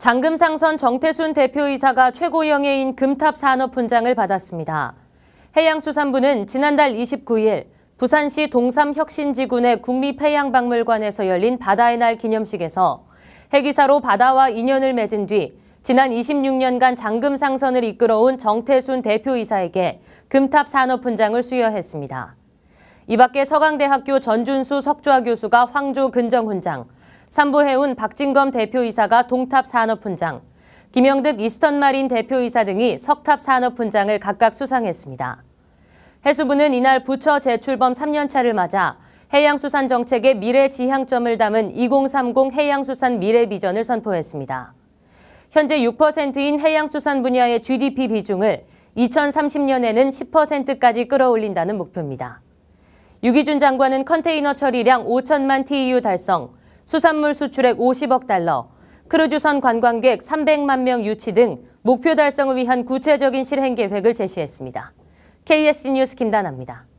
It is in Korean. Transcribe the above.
장금상선 정태순 대표이사가 최고영예인 금탑 산업훈장을 받았습니다. 해양수산부는 지난달 29일 부산시 동삼혁신지구내 국립해양박물관에서 열린 바다의 날 기념식에서 해기사로 바다와 인연을 맺은 뒤 지난 26년간 장금상선을 이끌어온 정태순 대표이사에게 금탑 산업훈장을 수여했습니다. 이 밖에 서강대학교 전준수 석좌 교수가 황조 근정훈장, 삼부해운 박진검 대표이사가 동탑 산업훈장, 김영득 이스턴마린 대표이사 등이 석탑 산업훈장을 각각 수상했습니다. 해수부는 이날 부처 재출범 3년차를 맞아 해양수산 정책의 미래 지향점을 담은 2030 해양수산 미래 비전을 선포했습니다. 현재 6%인 해양수산 분야의 GDP 비중을 2030년에는 10%까지 끌어올린다는 목표입니다. 유기준 장관은 컨테이너 처리량 5천만 TEU 달성, 수산물 수출액 50억 달러, 크루즈선 관광객 300만 명 유치 등 목표 달성을 위한 구체적인 실행 계획을 제시했습니다. KSC 뉴스 김다나입니다.